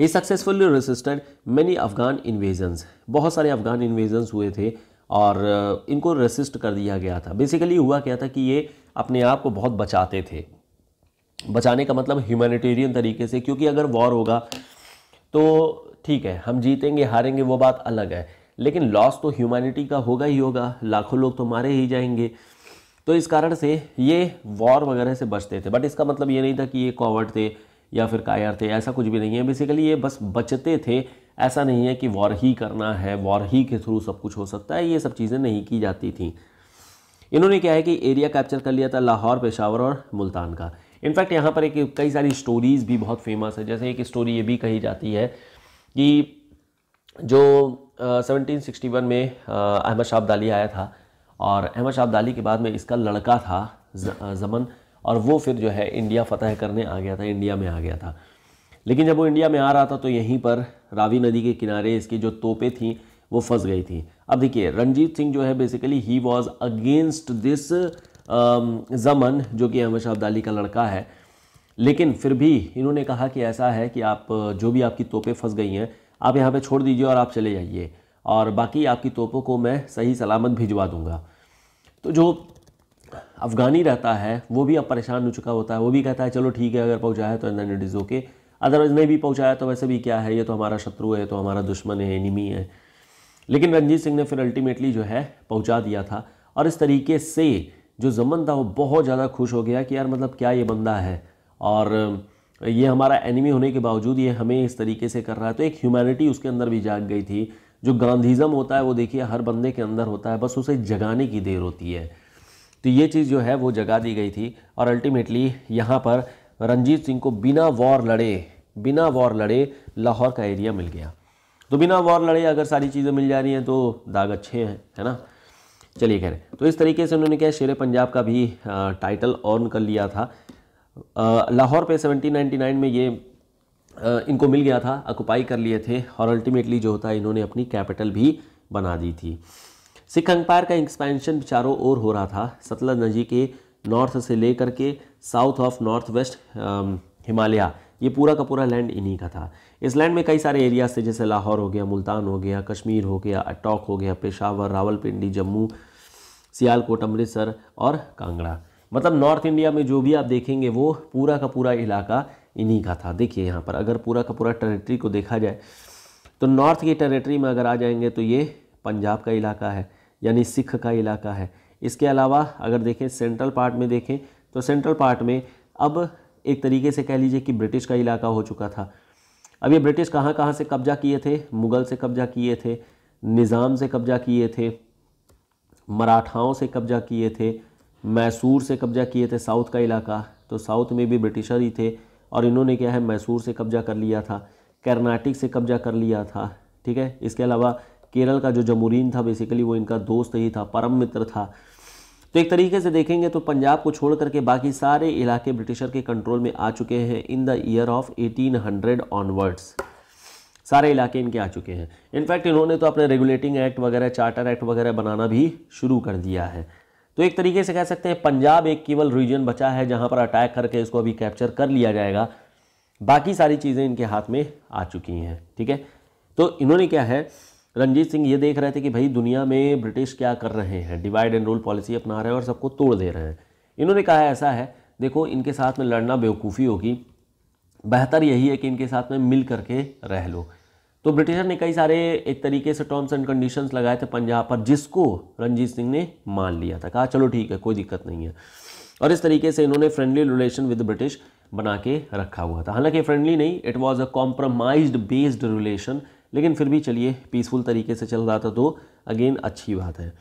ये successful resisted many Afghan invasions बहुत सारे अफगान इन्वेजन्स हुए थे और इनको रेसिस्ट कर दिया गया था बेसिकली हुआ क्या था कि ये अपने आप को बहुत बचाते थे बचाने का मतलब ह्यूमैनिटेरियन तरीके से क्योंकि अगर वॉर होगा तो ठीक है हम जीतेंगे हारेंगे वो बात अलग है लेकिन लॉस तो ह्यूमैनिटी का होगा ही होगा लाखों लोग तो मारे ही जाएंगे तो इस कारण से ये वॉर वगैरह से बचते थे बट इसका मतलब ये नहीं था कि ये कॉवर्ड थे या फिर कायर थे ऐसा कुछ भी नहीं है बेसिकली ये बस बचते थे ऐसा नहीं है कि वॉर ही करना है वॉर ही के थ्रू सब कुछ हो सकता है ये सब चीज़ें नहीं की जाती थी इन्होंने क्या है कि एरिया कैप्चर कर लिया था लाहौर पेशावर और मुल्तान का इनफैक्ट यहाँ पर एक कई सारी स्टोरीज़ भी बहुत फेमस है जैसे एक स्टोरी ये भी कही जाती है कि जो सेवनटीन सिक्सटी वन में अहमद शाह अब्दाली आया था और अहमद शाह अब्दाली के बाद में इसका लड़का था जमन और वो फिर जो है इंडिया फतह करने आ गया था इंडिया में आ गया था लेकिन जब वो इंडिया में आ रहा था तो यहीं पर रावी नदी के किनारे इसकी जो तोपें थीं वो फंस गई थी अब देखिए रणजीत सिंह जो है basically he was against this Zaman जो कि अहमद शाह अब्दाली का लड़का है लेकिन फिर भी इन्होंने कहा कि ऐसा है कि आप जो भी आपकी तोपें फंस गई हैं आप यहाँ पे छोड़ दीजिए और आप चले जाइए और बाकी आपकी तोपों को मैं सही सलामत भिजवा दूंगा तो जो अफ़गानी रहता है वो भी अब परेशान हो चुका होता है वो भी कहता है चलो ठीक है अगर पहुँचाया तो and it is okay otherwise नहीं भी पहुँचाया तो वैसे भी क्या है ये तो हमारा शत्रु है तो हमारा दुश्मन है एनिमी है लेकिन रंजीत सिंह ने फिर अल्टीमेटली जो है पहुंचा दिया था और इस तरीके से जो जमन था वो बहुत ज़्यादा खुश हो गया कि यार मतलब क्या ये बंदा है और ये हमारा एनिमी होने के बावजूद ये हमें इस तरीके से कर रहा है तो एक ह्यूमैनिटी उसके अंदर भी जाग गई थी जो गांधीज़म होता है वो देखिए हर बंदे के अंदर होता है बस उसे जगाने की देर होती है तो ये चीज़ जो है वो जगा दी गई थी और अल्टीमेटली यहाँ पर रंजीत सिंह को बिना वॉर लड़े बिना वॉर लड़े लाहौर का एरिया मिल गया तो बिना वॉर लड़े अगर सारी चीज़ें मिल जा रही हैं तो दाग अच्छे हैं है ना चलिए खैर तो इस तरीके से उन्होंने क्या शेर पंजाब का भी टाइटल ऑन कर लिया था लाहौर पे 1799 में ये इनको मिल गया था अकुपाई कर लिए थे और अल्टीमेटली जो होता है इन्होंने अपनी कैपिटल भी बना दी थी सिख अंपायर का एक्सपेंशन चारों ओर हो रहा था सतलज नदी के नॉर्थ से लेकर के south of north west Himalaya ये पूरा का पूरा लैंड इन्हीं का था इसलैंड में कई सारे एरियाज थे जैसे लाहौर हो गया मुल्तान हो गया कश्मीर हो गया अटॉक हो गया पेशावर रावलपिंडी जम्मू सियालकोट अमृतसर और कांगड़ा मतलब नॉर्थ इंडिया में जो भी आप देखेंगे वो पूरा का पूरा इलाका इन्हीं का था देखिए यहाँ पर अगर पूरा का पूरा टेरिटरी को देखा जाए तो नॉर्थ की टेरिटरी में अगर आ जाएंगे तो ये पंजाब का इलाका है यानी सिख का इलाका है इसके अलावा अगर देखें सेंट्रल पार्ट में देखें तो सेंट्रल पार्ट में अब एक तरीके से कह लीजिए कि ब्रिटिश का इलाका हो चुका था अब ये ब्रिटिश कहाँ कहाँ से कब्जा किए थे मुग़ल से कब्जा किए थे निज़ाम से कब्जा किए थे मराठाओं से कब्जा किए थे मैसूर से कब्जा किए थे साउथ का इलाका तो साउथ में भी ब्रिटिशर ही थे और इन्होंने क्या है मैसूर से कब्जा कर लिया था कर्नाटक से कब्जा कर लिया था ठीक है इसके अलावा केरल का जो जमुरीन था बेसिकली वो इनका दोस्त ही था परम मित्र था तो एक तरीके से देखेंगे तो पंजाब को छोड़ करके बाकी सारे इलाके ब्रिटिशर के कंट्रोल में आ चुके हैं in the year of 1800 onwards सारे इलाके इनके आ चुके हैं इनफैक्ट इन्होंने तो अपने रेगुलेटिंग एक्ट वगैरह चार्टर एक्ट वगैरह बनाना भी शुरू कर दिया है तो एक तरीके से कह सकते हैं पंजाब एक केवल रीजन बचा है जहाँ पर अटैक करके इसको अभी कैप्चर कर लिया जाएगा बाकी सारी चीज़ें इनके हाथ में आ चुकी हैं ठीक है तो इन्होंने क्या है रंजीत सिंह ये देख रहे थे कि भाई दुनिया में ब्रिटिश क्या कर रहे हैं डिवाइड एंड रूल पॉलिसी अपना रहे हैं और सबको तोड़ दे रहे हैं इन्होंने कहा ऐसा है देखो इनके साथ में लड़ना बेवकूफ़ी होगी बेहतर यही है कि इनके साथ में मिल करके रह लो तो ब्रिटिशर ने कई सारे एक तरीके से टर्म्स एंड कंडीशंस लगाए थे पंजाब पर जिसको रंजीत सिंह ने मान लिया था कहा चलो ठीक है कोई दिक्कत नहीं है और इस तरीके से इन्होंने फ्रेंडली रिलेशन विद ब्रिटिश बना के रखा हुआ था हालांकि फ्रेंडली नहीं it was a compromise based relation लेकिन फिर भी चलिए पीसफुल तरीके से चल रहा था तो अगेन अच्छी बात है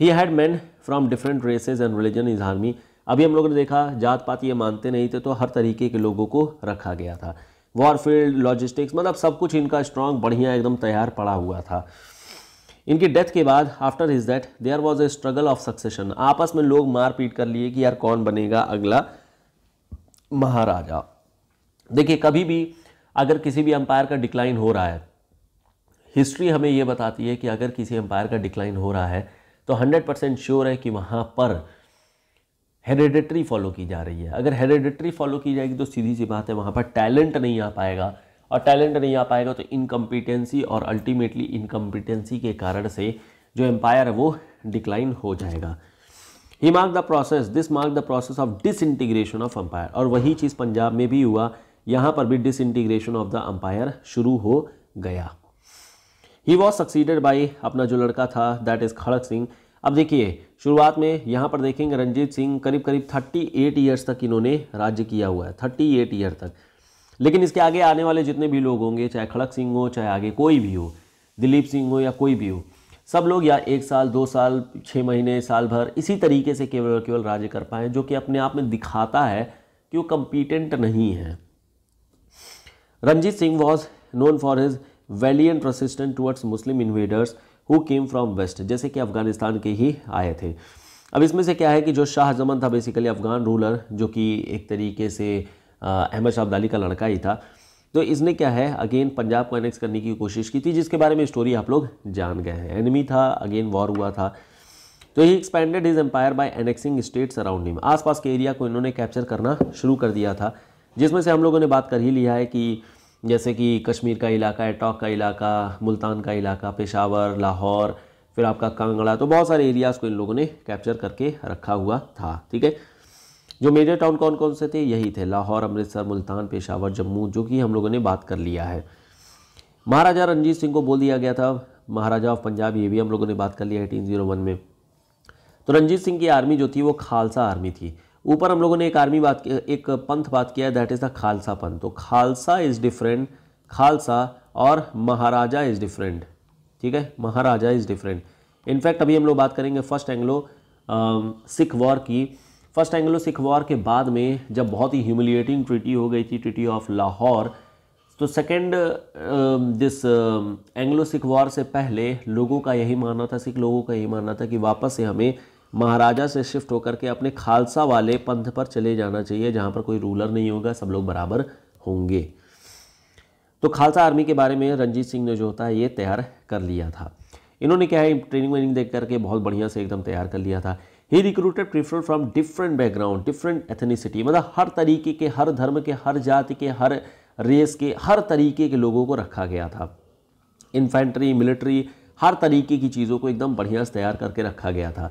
he had men from different races and religion his army अभी हम लोगों ने देखा जात पात ये मानते नहीं थे तो हर तरीके के लोगों को रखा गया था वॉरफील्ड लॉजिस्टिक्स मतलब सब कुछ इनका स्ट्रांग बढ़िया एकदम तैयार पड़ा हुआ था इनकी डेथ के बाद after his death there was a struggle of succession आपस में लोग मार पीट कर लिए कि यार कौन बनेगा अगला महाराजा देखिए कभी भी अगर किसी भी अंपायर का डिक्लाइन हो रहा है हिस्ट्री हमें ये बताती है कि अगर किसी एम्पायर का डिक्लाइन हो रहा है तो हंड्रेड परसेंट श्योर है कि वहाँ पर हेरिडेटरी फॉलो की जा रही है अगर हेरिडेटरी फॉलो की जाएगी तो सीधी सी बात है वहाँ पर टैलेंट नहीं आ पाएगा और टैलेंट नहीं आ पाएगा तो इनकम्पिटेंसी और अल्टीमेटली इनकम्पिटेंसी के कारण से जो एम्पायर है वो डिक्लाइन हो जाएगा he mark the process this mark the process of disintegration of empire और वही चीज़ पंजाब में भी हुआ यहाँ पर भी disintegration of the empire शुरू हो गया ही वॉज सक्सीडेड बाई अपना जो लड़का था दैट इज़ खड़क सिंह अब देखिए शुरुआत में यहाँ पर देखेंगे रंजीत सिंह करीब करीब थर्टी एट ईयर्स तक इन्होंने राज्य किया हुआ है थर्टी एट ईयर तक लेकिन इसके आगे आने वाले जितने भी लोग होंगे चाहे खड़क सिंह हो चाहे आगे कोई भी हो दिलीप सिंह हो या कोई भी हो सब लोग या एक साल दो साल छः महीने साल भर इसी तरीके से केवल और केवल राज्य कर पाए जो कि अपने आप में दिखाता है कि वो कम्पिटेंट नहीं है Ranjit Singh was known for his valiant resistant towards Muslim invaders who came from west जैसे कि अफगानिस्तान के ही आए थे अब इसमें से क्या है कि जो शाह जमन था बेसिकली अफगान रूलर जो कि एक तरीके से अहमद अब्दाली का लड़का ही था तो इसने क्या है अगेन पंजाब को एनेक्स करने की कोशिश की थी जिसके बारे में स्टोरी आप लोग जान गए हैं एनिमी था अगेन वॉर हुआ था तो he expanded his empire by annexing state surrounding आसपास के एरिया को इन्होंने कैप्चर करना शुरू कर दिया था जिसमें से हम लोगों ने बात कर ही लिया है कि जैसे कि कश्मीर का इलाका एटॉक का इलाका मुल्तान का इलाका पेशावर लाहौर फिर आपका कांगड़ा तो बहुत सारे एरियाज़ को इन लोगों ने कैप्चर करके रखा हुआ था ठीक है जो मेजर टाउन कौन कौन से थे यही थे लाहौर अमृतसर मुल्तान पेशावर जम्मू जो कि हम लोगों ने बात कर लिया है महाराजा रंजीत सिंह को बोल दिया गया था महाराजा ऑफ पंजाब ये भी हम लोगों ने बात कर लिया एटीन जीरो वन में तो रंजीत सिंह की आर्मी जो थी वो खालसा आर्मी थी ऊपर हम लोगों ने एक आर्मी बात एक पंथ बात किया दैट इज़ द खालसा पंथ तो खालसा इज़ डिफरेंट खालसा और महाराजा इज़ डिफरेंट ठीक है महाराजा इज़ डिफरेंट इनफैक्ट अभी हम लोग बात करेंगे फर्स्ट एंग्लो सिख वॉर की फर्स्ट एंग्लो सिख वॉर के बाद में जब बहुत ही ह्यूमिलिएटिंग ट्रिटी हो गई थी ट्रिटी ऑफ लाहौर तो second this Anglo Sikh war से पहले लोगों का यही मानना था सिख लोगों का यही मानना था कि वापस से हमें महाराजा से शिफ्ट होकर के अपने खालसा वाले पंथ पर चले जाना चाहिए जहाँ पर कोई रूलर नहीं होगा सब लोग बराबर होंगे तो खालसा आर्मी के बारे में रंजीत सिंह ने जो होता है ये तैयार कर लिया था इन्होंने क्या है ट्रेनिंग वेनिंग देख करके बहुत बढ़िया से एकदम तैयार कर लिया था he recruited prefer from different background different ethnicity मतलब हर तरीके के हर धर्म के हर जाति के हर रेस के हर तरीके के लोगों को रखा गया था इन्फेंट्री मिलिट्री हर तरीके की चीज़ों को एकदम बढ़िया से तैयार करके रखा गया था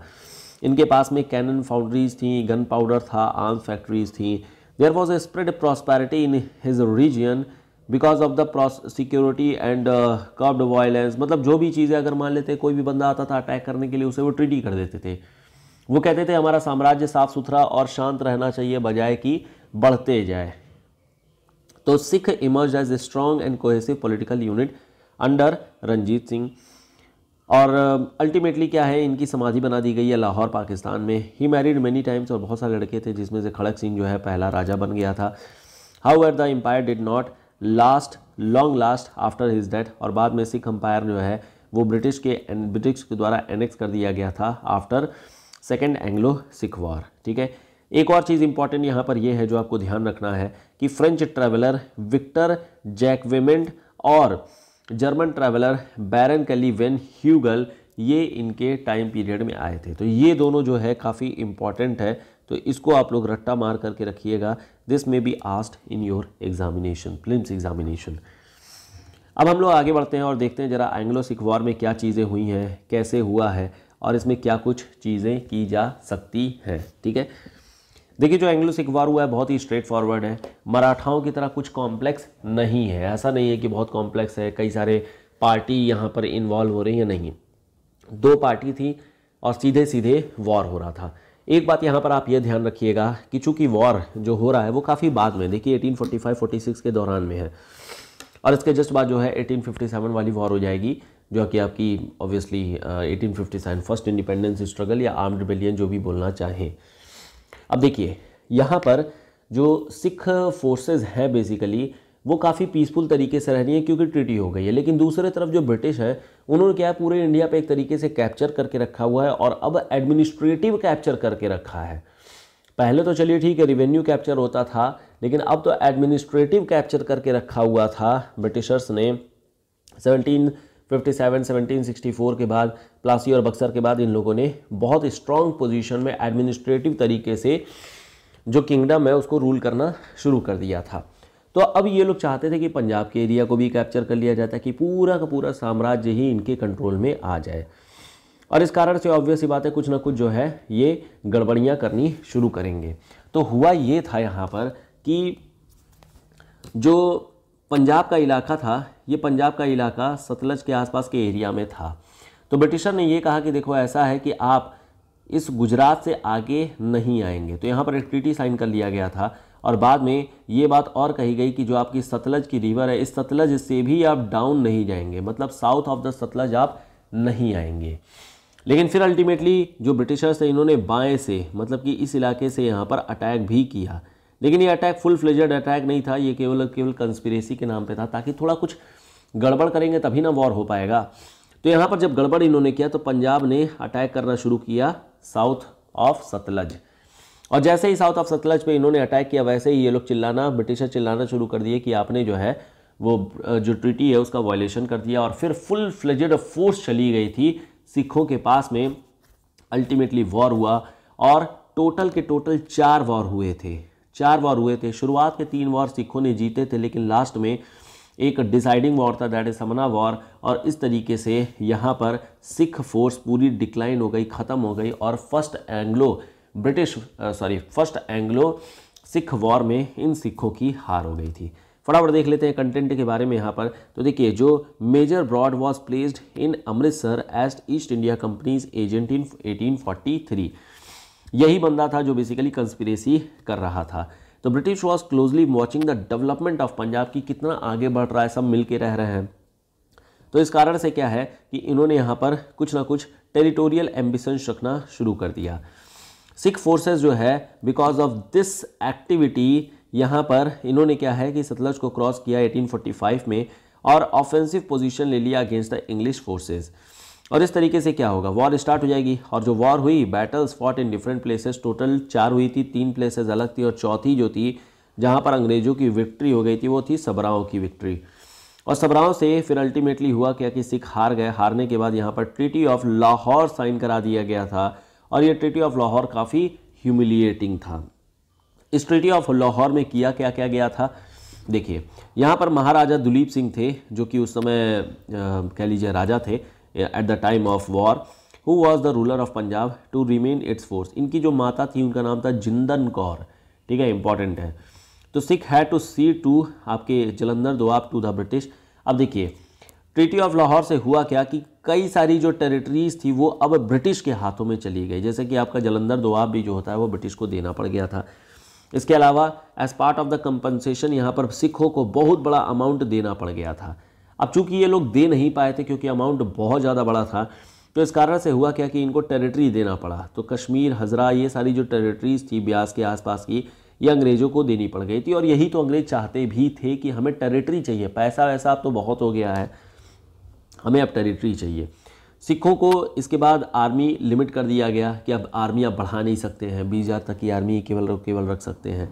इनके पास में कैनन फाउंड्रीज थी गन पाउडर था आर्म फैक्ट्रीज थी there was a spread prosperity in his region because of the security and curbed violence मतलब जो भी चीज़ें अगर मान लेते कोई भी बंदा आता था अटैक करने के लिए उसे वो ट्रीटी कर देते थे वो कहते थे हमारा साम्राज्य साफ सुथरा और शांत रहना चाहिए बजाय कि बढ़ते जाए तो Sikh emerge as a strong and cohesive political unit under Ranjit Singh और अल्टीमेटली क्या है इनकी समाधि बना दी गई है लाहौर पाकिस्तान में ही मैरिड मेनी टाइम्स और बहुत सारे लड़के थे जिसमें से खड़क सिंह जो है पहला राजा बन गया था however the empire did not last long last after his death और बाद में सिख एम्पायर जो है वो ब्रिटिश के ब्रिटिश के द्वारा एनेक्स कर दिया गया था after second Anglo Sikh war ठीक है एक और चीज़ इंपॉर्टेंट यहाँ पर यह है जो आपको ध्यान रखना है कि फ्रेंच ट्रेवलर विक्टर जैकवेमेंट और German traveller Baron Carl von Hugel ये इनके टाइम पीरियड में आए थे तो ये दोनों जो है काफ़ी इम्पॉर्टेंट है तो इसको आप लोग रट्टा मार करके रखिएगा this may be asked in your examination prelims examination अब हम लोग आगे बढ़ते हैं और देखते हैं जरा एंग्लो सिख वॉर में क्या चीज़ें हुई हैं कैसे हुआ है और इसमें क्या कुछ चीज़ें की जा सकती हैं ठीक है देखिए जो एंग्लो सिख वार हुआ है बहुत ही स्ट्रेट फॉरवर्ड है मराठाओं की तरह कुछ कॉम्प्लेक्स नहीं है ऐसा नहीं है कि बहुत कॉम्प्लेक्स है कई सारे पार्टी यहाँ पर इन्वॉल्व हो रही है नहीं दो पार्टी थी और सीधे सीधे वॉर हो रहा था एक बात यहाँ पर आप ये ध्यान रखिएगा कि चूंकि वॉर जो हो रहा है वो काफ़ी बाद में देखिए 1845-46 के दौरान में है और इसके जस्ट बाद जो है 1857 वाली वॉर हो जाएगी जो कि आपकी ऑब्वियसली 1857 फर्स्ट इंडिपेंडेंस स्ट्रगल या आर्म्ड रिबेलियन जो भी बोलना चाहें अब देखिए यहाँ पर जो सिख फोर्सेस हैं बेसिकली वो काफ़ी पीसफुल तरीके से रह रही है क्योंकि ट्रिटी हो गई है लेकिन दूसरे तरफ जो ब्रिटिश है उन्होंने क्या पूरे इंडिया पे एक तरीके से कैप्चर करके रखा हुआ है और अब एडमिनिस्ट्रेटिव कैप्चर करके रखा है पहले तो चलिए ठीक है रिवेन्यू कैप्चर होता था लेकिन अब तो एडमिनिस्ट्रेटिव कैप्चर करके रखा हुआ था ब्रिटिशर्स ने सेवनटीन 57, 1764 के बाद प्लासी और बक्सर के बाद इन लोगों ने बहुत स्ट्रांग पोजीशन में एडमिनिस्ट्रेटिव तरीके से जो किंगडम है उसको रूल करना शुरू कर दिया था तो अब ये लोग चाहते थे कि पंजाब के एरिया को भी कैप्चर कर लिया जाता कि पूरा का पूरा साम्राज्य ही इनके कंट्रोल में आ जाए और इस कारण से ऑब्वियस ही बात है कुछ ना कुछ जो है ये गड़बड़ियाँ करनी शुरू करेंगे तो हुआ ये था यहाँ पर कि जो पंजाब का इलाका था ये पंजाब का इलाका सतलज के आसपास के एरिया में था तो ब्रिटिशर ने ये कहा कि देखो ऐसा है कि आप इस गुजरात से आगे नहीं आएंगे तो यहाँ पर एक ट्रीटी साइन कर लिया गया था और बाद में ये बात और कही गई कि जो आपकी सतलज की रिवर है इस सतलज से भी आप डाउन नहीं जाएंगे मतलब साउथ ऑफ द सतलज आप नहीं आएंगे लेकिन फिर अल्टीमेटली जो ब्रिटिशर्स थे इन्होंने बाएँ से मतलब कि इस इलाके से यहाँ पर अटैक भी किया लेकिन ये अटैक फुल फ्लेजेड अटैक नहीं था ये केवल केवल कंस्पिरेसी के नाम पे था ताकि थोड़ा कुछ गड़बड़ करेंगे तभी ना वॉर हो पाएगा तो यहाँ पर जब गड़बड़ इन्होंने किया तो पंजाब ने अटैक करना शुरू किया साउथ ऑफ सतलज और जैसे ही साउथ ऑफ सतलज पे इन्होंने अटैक किया वैसे ही ये लोग चिल्लाना ब्रिटिशर चिल्लाना शुरू कर दिए कि आपने जो है वो जो ट्रिटी है उसका वायलेशन कर दिया और फिर फुल फ्लेजेड फोर्स चली गई थी सिखों के पास में अल्टीमेटली वॉर हुआ और टोटल के टोटल चार वॉर हुए थे चार वार हुए थे शुरुआत के तीन वार सिखों ने जीते थे लेकिन लास्ट में एक डिसाइडिंग वॉर था दैट इज समना वॉर और इस तरीके से यहाँ पर सिख फोर्स पूरी डिक्लाइन हो गई ख़त्म हो गई और first Anglo British sorry first Anglo Sikh war में इन सिखों की हार हो गई थी फटाफट देख लेते हैं कंटेंट के बारे में यहाँ पर तो देखिए जो Major Broad was placed in Amritsar as East India Company's agent in eighteen यही बंदा था जो बेसिकली कंस्पिरेसी कर रहा था तो British was closely watching the development of Punjab की कितना आगे बढ़ रहा है सब मिल के रह रहे हैं तो इस कारण से क्या है कि इन्होंने यहाँ पर कुछ ना कुछ टेरिटोरियल एम्बिशंस रखना शुरू कर दिया सिख फोर्सेस जो है बिकॉज ऑफ दिस एक्टिविटी यहाँ पर इन्होंने क्या है कि सतलज को क्रॉस किया 1845 में और ऑफेंसिव पोजीशन ले लिया अगेंस्ट द इंग्लिश फोर्सेस और इस तरीके से क्या होगा वॉर स्टार्ट हो जाएगी और जो वॉर हुई battles fought in different places total चार हुई थी तीन प्लेसेस अलग थी और चौथी जो थी जहाँ पर अंग्रेज़ों की विक्ट्री हो गई थी वो थी सबराओं की विक्ट्री और सबराओं से फिर अल्टीमेटली हुआ क्या कि सिख हार गए हारने के बाद यहाँ पर ट्रिटी ऑफ लाहौर साइन करा दिया गया था और ये ट्रिटी ऑफ लाहौर काफ़ी ह्यूमिलिएटिंग था इस ट्रिटी ऑफ लाहौर में किया क्या क्या गया था देखिए यहाँ पर महाराजा दुलीप सिंह थे जो कि उस समय कह लीजिए राजा थे at the time of war who was the ruler of Punjab to remain its force इनकी जो माता थी उनका नाम था जिंदन कौर ठीक है इंपॉर्टेंट है तो Sikh had to cede to आपके Jalandhar Doab to the British अब देखिए ट्रीटी ऑफ लाहौर से हुआ क्या कि कई सारी जो टेरिटरीज थी वो अब ब्रिटिश के हाथों में चली गई जैसे कि आपका जलंधर दोआब भी जो होता है वो ब्रिटिश को देना पड़ गया था इसके अलावा as part of the compensation यहाँ पर सिखों को बहुत बड़ा अमाउंट देना पड़ गया था अब चूंकि ये लोग दे नहीं पाए थे क्योंकि अमाउंट बहुत ज़्यादा बड़ा था तो इस कारण से हुआ क्या कि इनको टेरिटरी देना पड़ा तो कश्मीर हजरा ये सारी जो टेरिटरीज थी ब्यास के आसपास की ये अंग्रेज़ों को देनी पड़ गई थी और यही तो अंग्रेज़ चाहते भी थे कि हमें टेरिटरी चाहिए पैसा वैसा अब तो बहुत हो गया है हमें अब टेरिटरी चाहिए सिखों को इसके बाद आर्मी लिमिट कर दिया गया कि अब आर्मी आप बढ़ा नहीं सकते हैं बीस हज़ार तक की आर्मी केवल केवल रख सकते हैं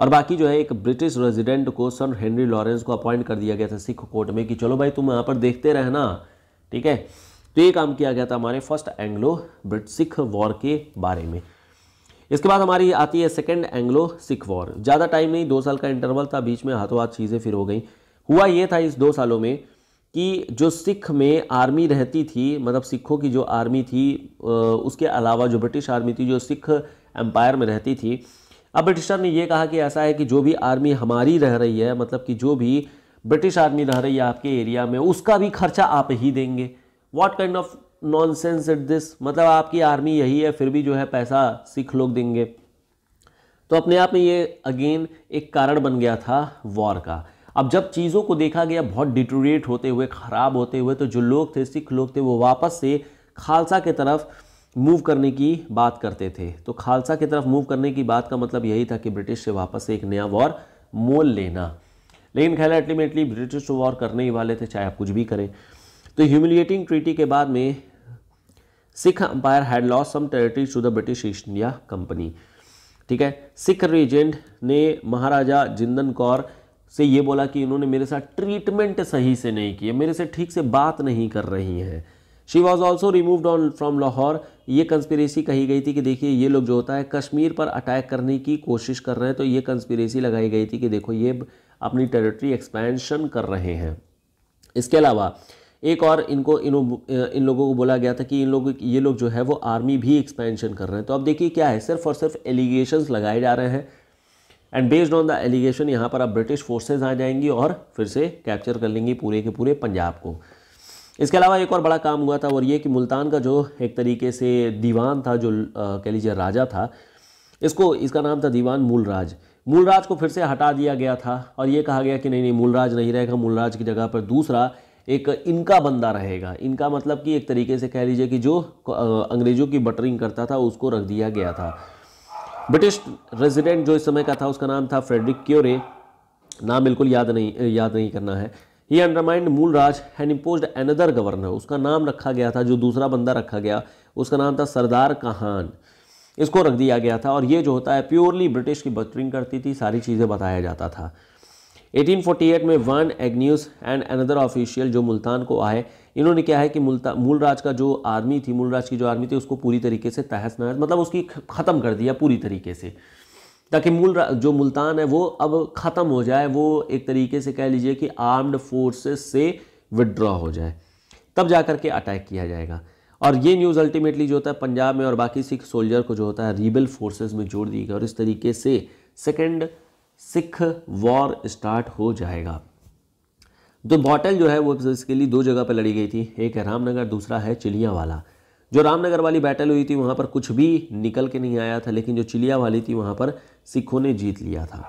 और बाकी जो है एक ब्रिटिश रेजिडेंट को सर हेनरी लॉरेंस को अपॉइंट कर दिया गया था सिख कोर्ट में कि चलो भाई तुम यहाँ पर देखते रहना ठीक है तो ये काम किया गया था हमारे first Anglo Brit Sikh war के बारे में इसके बाद हमारी आती है सेकेंड एंग्लो सिख वॉर ज़्यादा टाइम नहीं दो साल का इंटरवल था बीच में हाथों हाथ चीज़ें फिर हो गई हुआ ये था इस दो सालों में कि जो सिख में आर्मी रहती थी मतलब सिखों की जो आर्मी थी उसके अलावा जो ब्रिटिश आर्मी थी जो सिख एम्पायर में रहती थी ब्रिटिशर ने यह कहा कि ऐसा है कि जो भी आर्मी हमारी रह रही है मतलब कि जो भी ब्रिटिश आर्मी रह रही है आपके एरिया में उसका भी खर्चा आप ही देंगे what kind of nonsense it this मतलब आपकी आर्मी यही है फिर भी जो है पैसा सिख लोग देंगे तो अपने आप में ये अगेन एक कारण बन गया था वॉर का अब जब चीज़ों को देखा गया बहुत डिटोरिएट होते हुए ख़राब होते हुए तो जो लोग थे सिख लोग थे वो वापस से खालसा के तरफ मूव करने की बात करते थे तो खालसा की तरफ मूव करने की बात का मतलब यही था कि ब्रिटिश से वापस एक नया वॉर मोल लेना लेकिन खैर अल्टीमेटली ब्रिटिश तो वॉर करने ही वाले थे चाहे आप कुछ भी करें तो ह्यूमिलिएटिंग ट्रीटी के बाद में Sikh empire had lost some territory to the British East India Company ठीक है सिख रेजेंट ने महाराजा जिंदन कौर से ये बोला कि इन्होंने मेरे साथ ट्रीटमेंट सही से नहीं किया मेरे से ठीक से बात नहीं कर रही हैं she was also removed on from Lahore ये कंस्पिरेसी कही गई थी कि देखिए ये लोग जो होता है कश्मीर पर अटैक करने की कोशिश कर रहे हैं तो ये कंस्पिरेसी लगाई गई थी कि देखो ये अपनी टेरिटरी एक्सपेंशन कर रहे हैं इसके अलावा एक और इनको इन इन लोगों को बोला गया था कि इन लोग ये लोग जो है वो आर्मी भी एक्सपेंशन कर रहे हैं तो अब देखिए क्या है सिर्फ और सिर्फ एलिगेशन लगाए जा रहे हैं and based on the allegation यहाँ पर अब ब्रिटिश फोर्सेज आ जाएंगी और फिर से कैप्चर कर लेंगी पूरे के पूरे पंजाब को इसके अलावा एक और बड़ा काम हुआ था और ये कि मुल्तान का जो एक तरीके से दीवान था जो कह लीजिए राजा था इसको इसका नाम था दीवान मूलराज मूलराज को फिर से हटा दिया गया था और ये कहा गया कि नहीं नहीं मूलराज नहीं रहेगा मूलराज की जगह पर दूसरा एक इनका बंदा रहेगा इनका मतलब कि एक तरीके से कह लीजिए कि जो अंग्रेज़ों की बटरिंग करता था उसको रख दिया गया था ब्रिटिश रेजिडेंट जो इस समय का था उसका नाम था फ्रेडरिक क्योरे नाम बिल्कुल याद नहीं याद नहीं करना है he undermined Mul Raj and impose another governor उसका नाम रखा गया था जो दूसरा बंदा रखा गया उसका नाम था सरदार कहान इसको रख दिया गया था और ये जो होता है प्योरली ब्रिटिश की बटरिंग करती थी सारी चीज़ें बताया जाता था 1848 में Vans Agnew and another official जो मुल्तान को आए इन्होंने क्या है कि मुल्ता मूलराज का जो आर्मी थी मूलराज की जो आर्मी थी उसको पूरी तरीके से तहस नहस मतलब उसकी ख़त्म कर दिया पूरी तरीके से ताकि मूल जो मुल्तान है वो अब ख़त्म हो जाए वो एक तरीके से कह लीजिए कि आर्म्ड फोर्सेस से विड्रॉ हो जाए तब जा करके अटैक किया जाएगा और ये न्यूज़ अल्टीमेटली जो होता है पंजाब में और बाकी सिख सोल्जर को जो होता है रीबल फोर्सेस में जोड़ दी गई और इस तरीके से सेकेंड सिख वॉर स्टार्ट हो जाएगा तो बॉटल जो है वो लिए दो जगह पर लड़ी गई थी एक है रामनगर दूसरा है चिलिया वाला जो रामनगर वाली बैटल हुई थी वहाँ पर कुछ भी निकल के नहीं आया था लेकिन जो चिलिया वाली थी वहाँ पर सिखों ने जीत लिया था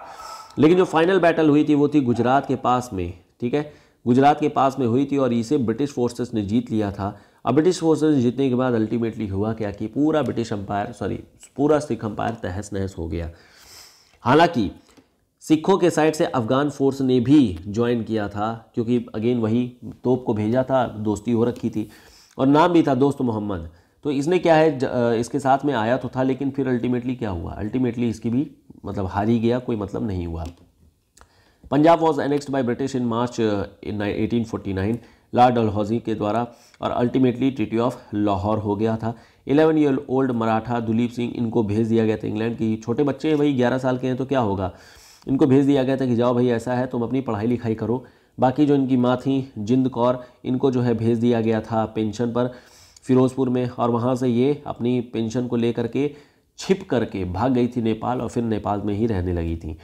लेकिन जो फाइनल बैटल हुई थी वो थी गुजरात के पास में ठीक है गुजरात के पास में हुई थी और इसे ब्रिटिश फोर्सेस ने जीत लिया था अब ब्रिटिश फोर्सेस जीतने के बाद अल्टीमेटली हुआ क्या कि पूरा ब्रिटिश अंपायर सॉरी पूरा सिख अंपायर तहस नहस हो गया हालांकि सिखों के साइड से अफगान फोर्स ने भी ज्वाइन किया था क्योंकि अगेन वही तोप को भेजा था दोस्ती हो रखी थी और नाम भी था दोस्त मोहम्मद तो इसने क्या है इसके साथ में आया तो था लेकिन फिर अल्टीमेटली क्या हुआ अल्टीमेटली इसकी भी मतलब हारी गया कोई मतलब नहीं हुआ Punjab was annexed by British in March eighteen forty nine Lord Dalhousie के द्वारा और अल्टीमेटली ट्रिटी ऑफ लाहौर हो गया था इलेवन ईयर ओल्ड मराठा दुलीप सिंह इनको भेज दिया गया था इंग्लैंड की छोटे बच्चे भाई ग्यारह साल के हैं तो क्या होगा इनको भेज दिया गया था कि जाओ भाई ऐसा है तुम अपनी पढ़ाई लिखाई करो बाकी जो इनकी माँ थी जिंद कौर इनको जो है भेज दिया गया था पेंशन पर फिरोज़पुर में और वहाँ से ये अपनी पेंशन को लेकर के छिप करके भाग गई थी नेपाल और फिर नेपाल में ही रहने लगी थी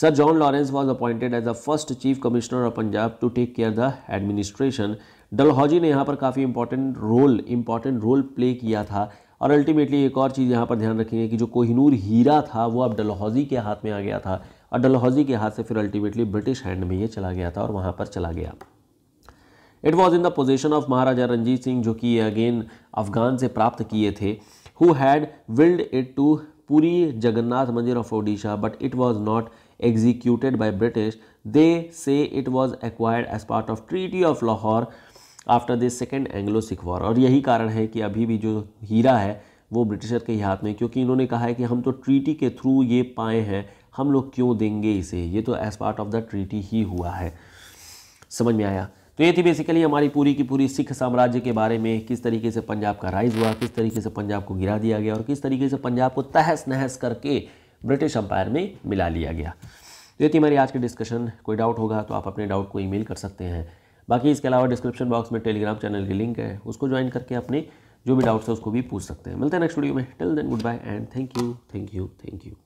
Sir John Lawrence was appointed as the first chief commissioner of Punjab to take care the administration Dalhousie ने यहाँ पर काफ़ी important role important role play किया था और अल्टीमेटली एक और चीज़ यहाँ पर ध्यान रखेंगे कि जो कोहिनूर हीरा था वो अब डलहौजी के हाथ में आ गया था और डलहौजी के हाथ से फिर अल्टीमेटली ब्रिटिश हैंड में ये चला गया था और वहाँ पर चला गया it was in the position of Maharaja Ranjit Singh जो कि अगेन अफगान से प्राप्त किए थे who had willed it to Puri Jagannath mandir of Odisha but it was not executed by British they say it was acquired as part of treaty of Lahore after this second Anglo Sikh war और यही कारण है कि अभी भी जो हीरा है वो ब्रिटिशर के ही हाथ में क्योंकि इन्होंने कहा है कि हम तो ट्रीटी के थ्रू ये पाए हैं हम लोग क्यों देंगे इसे ये तो as part of the treaty ही हुआ है समझ में आया तो ये थी बेसिकली हमारी पूरी की पूरी सिख साम्राज्य के बारे में किस तरीके से पंजाब का राइज हुआ किस तरीके से पंजाब को गिरा दिया गया और किस तरीके से पंजाब को तहस नहस करके ब्रिटिश अंपायर में मिला लिया गया तो ये थी हमारी आज की डिस्कशन कोई डाउट होगा तो आप अपने डाउट को ई कर सकते हैं बाकी इसके अलावा डिस्क्रिप्शन बॉक्स में टेलीग्राम चैनल की लिंक है उसको ज्वाइन करके अपने जो भी डाउट्स है उसको भी पूछ सकते हैं मिलते हैं नेक्स्ट वीडियो में till then goodbye and thank you thank you thank you